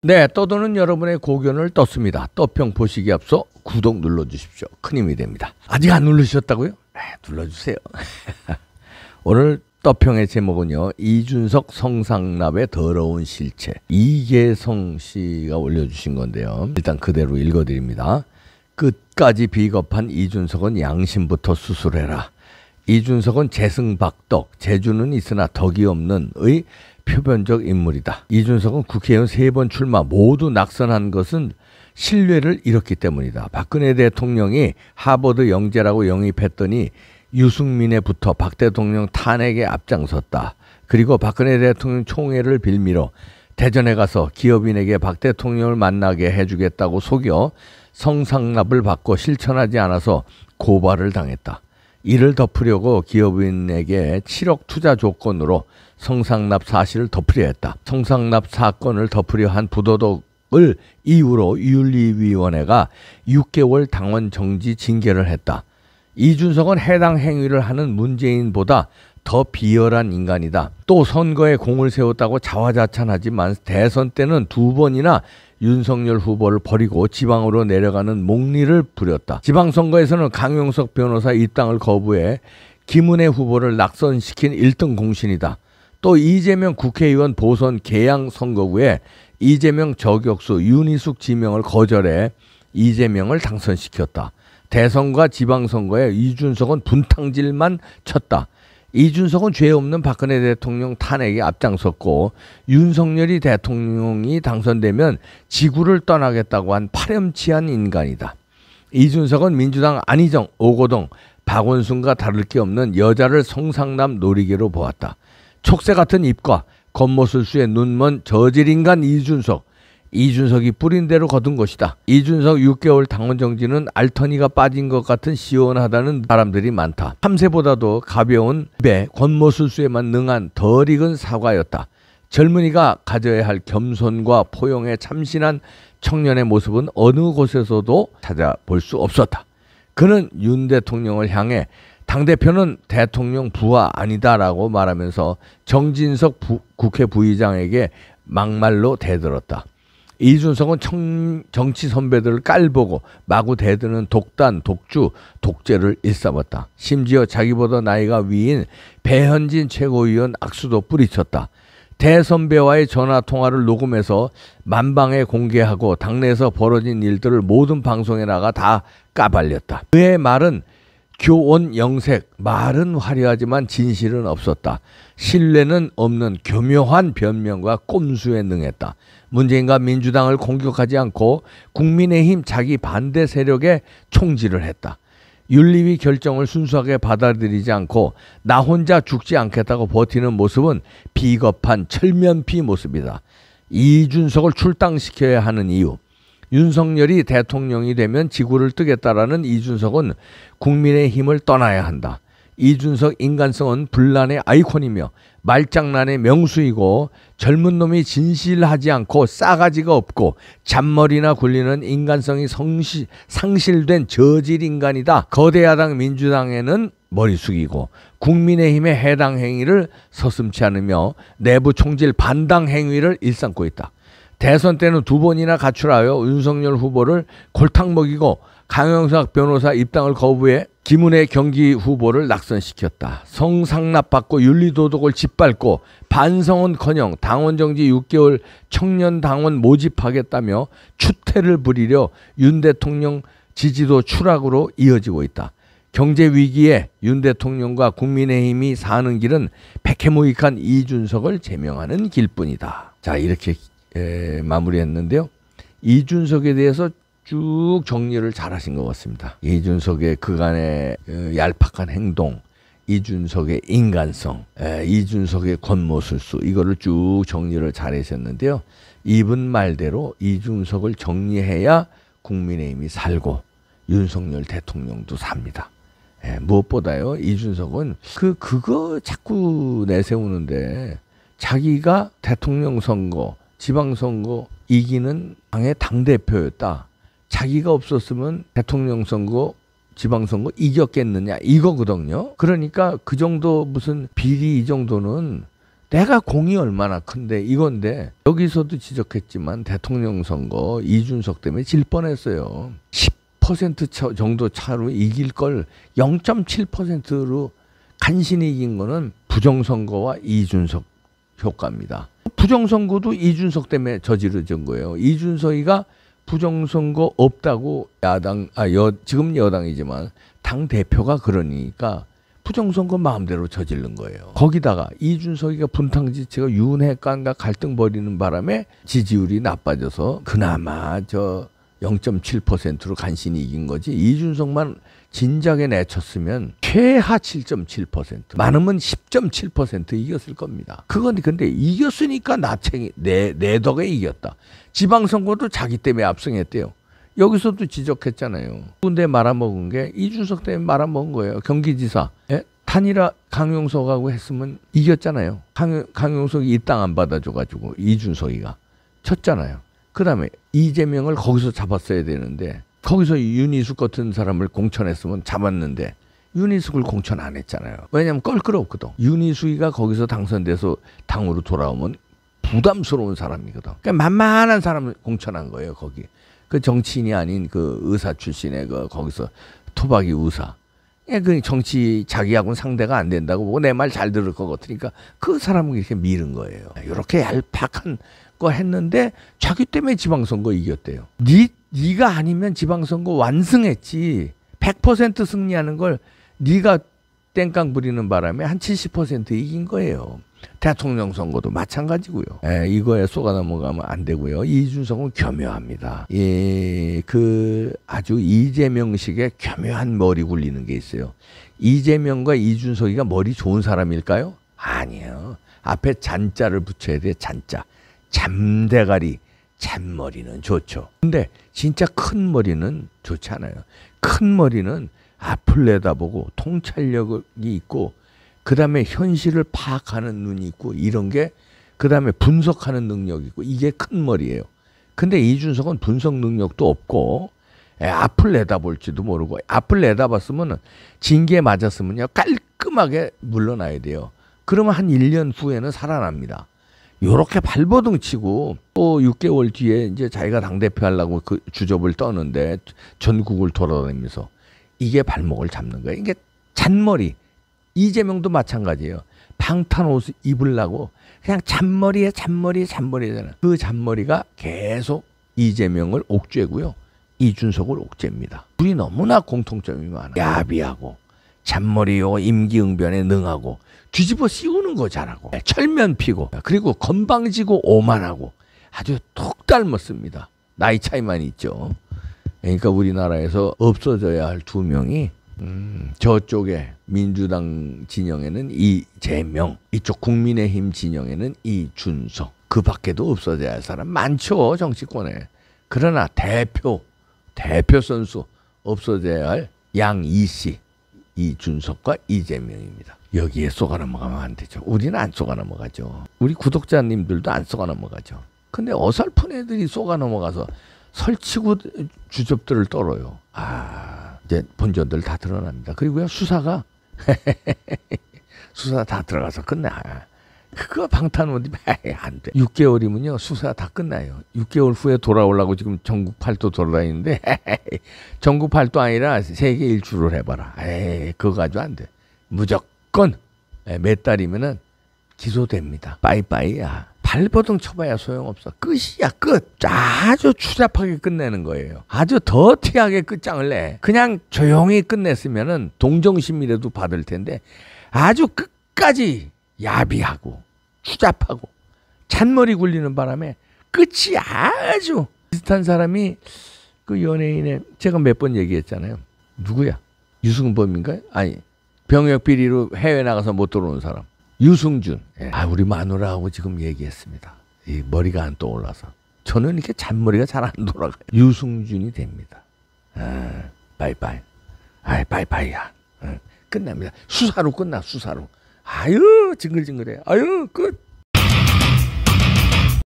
네, 떠도는 여러분의 고견을 떴습니다. 떠평 보시기 앞서 구독 눌러주십시오. 큰 힘이 됩니다. 아직 안 누르셨다고요? 네, 눌러주세요. 오늘 떠평의 제목은요. 이준석 성상납의 더러운 실체. 이계성 씨가 올려주신 건데요. 일단 그대로 읽어드립니다. 끝까지 비겁한 이준석은 양심부터 수술해라. 이준석은 재승박덕, 재주는 있으나 덕이 없는 의 표변적 인물이다. 이준석은 국회의원 세 번 출마 모두 낙선한 것은 신뢰를 잃었기 때문이다. 박근혜 대통령이 하버드 영재라고 영입했더니 유승민에부터 박 대통령 탄핵에 앞장섰다. 그리고 박근혜 대통령 총회를 빌미로 대전에 가서 기업인에게 박 대통령을 만나게 해주겠다고 속여 성상납을 받고 실천하지 않아서 고발을 당했다. 이를 덮으려고 기업인에게 7억 투자 조건으로 성상납 사실을 덮으려 했다. 성상납 사건을 덮으려 한 부도덕을 이유로 윤리위원회가 6개월 당원 정지 징계를 했다. 이준석은 해당 행위를 하는 문재인보다 더 비열한 인간이다. 또 선거에 공을 세웠다고 자화자찬하지만 대선 때는 두 번이나 윤석열 후보를 버리고 지방으로 내려가는 몽리를 부렸다. 지방선거에서는 강용석 변호사 입당을 거부해 김은혜 후보를 낙선시킨 1등 공신이다. 또 이재명 국회의원 보선 개양 선거구에 이재명 저격수 윤희숙 지명을 거절해 이재명을 당선시켰다. 대선과 지방선거에 이준석은 분탕질만 쳤다. 이준석은 죄 없는 박근혜 대통령 탄핵에 앞장섰고 윤석열이 대통령이 당선되면 지구를 떠나겠다고 한 파렴치한 인간이다. 이준석은 민주당 안희정, 오고동, 박원순과 다를 게 없는 여자를 성상남 놀이개로 보았다. 촉새 같은 입과 겉모술수의 눈먼 저질인간 이준석, 이준석이 뿌린 대로 거둔 것이다. 이준석 6개월 당원 정지는 알턴이가 빠진 것 같은 시원하다는 사람들이 많다. 참새보다도 가벼운 입에 권모술수에만 능한 덜 익은 사과였다. 젊은이가 가져야 할 겸손과 포용에 참신한 청년의 모습은 어느 곳에서도 찾아볼 수 없었다. 그는 윤 대통령을 향해 당대표는 대통령 부하 아니다라고 말하면서 정진석 부, 국회 부의장에게 막말로 대들었다. 이준석은 청, 정치 선배들을 깔보고 마구 대드는 독단, 독주, 독재를 일삼았다. 심지어 자기보다 나이가 위인 배현진 최고위원 악수도 뿌리쳤다. 대선배와의 전화 통화를 녹음해서 만방에 공개하고 당내에서 벌어진 일들을 모든 방송에 나가 다 까발렸다. 그의 말은 교원 영색 말은 화려하지만 진실은 없었다. 신뢰는 없는 교묘한 변명과 꼼수에 능했다. 문재인과 민주당을 공격하지 않고 국민의힘 자기 반대 세력에 총질을 했다. 윤리위 결정을 순수하게 받아들이지 않고 나 혼자 죽지 않겠다고 버티는 모습은 비겁한 철면피 모습이다. 이준석을 출당시켜야 하는 이유. 윤석열이 대통령이 되면 지구를 뜨겠다라는 이준석은 국민의 힘을 떠나야 한다. 이준석 인간성은 분란의 아이콘이며 말장난의 명수이고 젊은 놈이 진실하지 않고 싸가지가 없고 잔머리나 굴리는 인간성이 성시, 상실된 저질 인간이다. 거대야당 민주당에는 머리 숙이고 국민의힘의 해당 행위를 서슴지 않으며 내부 총질 반당 행위를 일삼고 있다. 대선 때는 두 번이나 가출하여 윤석열 후보를 골탕 먹이고 강영석 변호사 입당을 거부해 김은혜 경기 후보를 낙선시켰다. 성상납받고 윤리도덕을 짓밟고 반성은커녕 당원정지 6개월 청년 당원 모집하겠다며 추태를 부리려 윤 대통령 지지도 추락으로 이어지고 있다. 경제 위기에 윤 대통령과 국민의힘이 사는 길은 백해무익한 이준석을 제명하는 길뿐이다. 자 이렇게 예, 마무리했는데요. 이준석에 대해서 쭉 정리를 잘 하신 것 같습니다. 이준석의 그간의 어, 얄팍한 행동, 이준석의 인간성, 예, 이준석의 권모술수 이거를 쭉 정리를 잘 하셨는데요. 이분 말대로 이준석을 정리해야 국민의힘이 살고 윤석열 대통령도 삽니다. 예, 무엇보다요 이준석은 그 그거 자꾸 내세우는데 자기가 대통령 선거 지방선거 이기는 당의 당대표였다. 자기가 없었으면 대통령 선거 지방선거 이겼겠느냐 이거거든요. 그러니까 그 정도 무슨 비리 이 정도는 내가 공이 얼마나 큰데 이건데 여기서도 지적했지만 대통령 선거 이준석 때문에 질 뻔했어요. 10% 정도 차로 이길 걸 0.7%로 간신히 이긴 거는 부정선거와 이준석 효과입니다. 부정선거도 이준석 때문에 저지르던 거예요. 이준석이가 부정선거 없다고 야당 아 여 지금 여당이지만 당 대표가 그러니까 부정선거 마음대로 저지른 거예요. 거기다가 이준석이가 분탕지체가 윤핵관과 갈등 벌이는 바람에 지지율이 나빠져서 그나마 저 0.7%로 간신히 이긴 거지 이준석만 진작에 내쳤으면 최하 7.7% 많으면 10.7% 이겼을 겁니다. 그건 근데 이겼으니까 나챙이 내, 내 덕에 이겼다. 지방선거도 자기 때문에 압승했대요. 여기서도 지적했잖아요. 군대 말아먹은 게 이준석 때문에 말아먹은 거예요. 경기지사. 에? 예? 탄이라 강용석하고 했으면 이겼잖아요. 강, 강용석이 이 땅 안 받아줘가지고 이준석이가 쳤잖아요. 그 다음에 이재명을 거기서 잡았어야 되는데 거기서 윤희숙 같은 사람을 공천했으면 잡았는데 윤희숙을 공천 안 했잖아요. 왜냐하면 껄끄럽거든. 윤희숙이가 거기서 당선돼서 당으로 돌아오면 부담스러운 사람이거든. 그러니까 만만한 사람을 공천한 거예요 거기. 그 정치인이 아닌 그 의사 출신의 그 거기서 토박이 의사. 그 정치 자기하고는 상대가 안 된다고 보고 내 말 잘 들을 것 같으니까 그 사람은 이렇게 미는 거예요. 이렇게 얄팍한 거 했는데 자기 때문에 지방선거 이겼대요. 니니가 아니면 지방선거 완승했지. 100% 승리하는 걸니가 땡깡 부리는 바람에 한 70% 이긴 거예요. 대통령 선거도 마찬가지고요. 에, 예, 이거에 속아 넘어가면 안 되고요. 이준석은 교묘합니다. 예, 그 아주 이재명식의 교묘한 머리 굴리는 게 있어요. 이재명과 이준석이가 머리 좋은 사람일까요? 아니에요. 앞에 잔자를 붙여야 돼. 잔자. 잠대가리. 잔머리는 좋죠. 근데 진짜 큰 머리는 좋지 않아요. 큰 머리는 앞을 내다보고 통찰력이 있고 그 다음에 현실을 파악하는 눈이 있고 이런 게그 다음에 분석하는 능력이 있고 이게 큰 머리예요. 근데 이준석은 분석 능력도 없고 앞을 내다볼지도 모르고 앞을 내다봤으면 징계 맞았으면요 깔끔하게 물러나야 돼요. 그러면 한 1년 후에는 살아납니다. 요렇게 발버둥 치고 또 6개월 뒤에 이제 자기가 당대표 하려고 그 주접을 떠는데 전국을 돌아다니면서 이게 발목을 잡는 거예요. 이게 잔머리. 이재명도 마찬가지예요. 방탄옷을 입으려고 그냥 잔머리에 잔머리에 잔머리잖아. 그 잔머리가 계속 이재명을 옥죄고요. 이준석을 옥죄입니다. 둘이 너무나 공통점이 많아. 야비하고 잔머리요 임기응변에 능하고 뒤집어 씌우는 거 잘하고 네, 철면 피고 네, 그리고 건방지고 오만하고 아주 톡 닮았습니다. 나이 차이만 있죠. 그러니까 우리나라에서 없어져야 할 두 명이 음, 저쪽에 민주당 진영에는 이재명, 이쪽 국민의힘 진영에는 이준석. 그 밖에도 없어져야 할 사람 많죠, 정치권에. 그러나 대표, 대표 선수 없어져야 할 양이 씨, 이준석과 이재명입니다. 여기에 쏘가 넘어가면 안 되죠. 우리는 안 쏘가 넘어가죠. 우리 구독자님들도 안 쏘가 넘어가죠. 근데 어설픈 애들이 쏘가 넘어가서 설치고 주접들을 떨어요. 아, 이제 본전들 다 드러납니다. 그리고요 수사가 수사 다 들어가서 끝나. 그거 방탄원이 안 돼. 6개월이면요 수사 다 끝나요. 6개월 후에 돌아오려고 지금 전국 팔도 돌아다니는데 전국 팔도 아니라 세계 일주를 해봐라. 에이 그거 가지고 안 돼. 무조건 몇 달이면은 기소됩니다. 빠이빠이야. 발버둥 쳐봐야 소용없어. 끝이야 끝. 아주 추잡하게 끝내는 거예요. 아주 더티하게 끝장을 내. 그냥 조용히 끝냈으면은 동정심이라도 받을 텐데 아주 끝까지 야비하고 추잡하고 잔머리 굴리는 바람에 끝이 아주 비슷한 사람이 그 연예인의 제가 몇 번 얘기했잖아요. 누구야? 유승범인가요? 아니 병역 비리로 해외 나가서 못 들어오는 사람. 유승준. 예. 아, 우리 마누라하고 지금 얘기했습니다. 이 머리가 안 떠올라서. 저는 이렇게 잔머리가 잘 안 돌아가요. 유승준이 됩니다. 아, 빠이빠이. 아이, 빠이빠이야. 아, 끝납니다. 수사로 끝나, 수사로. 아유, 징글징글해. 아유, 끝.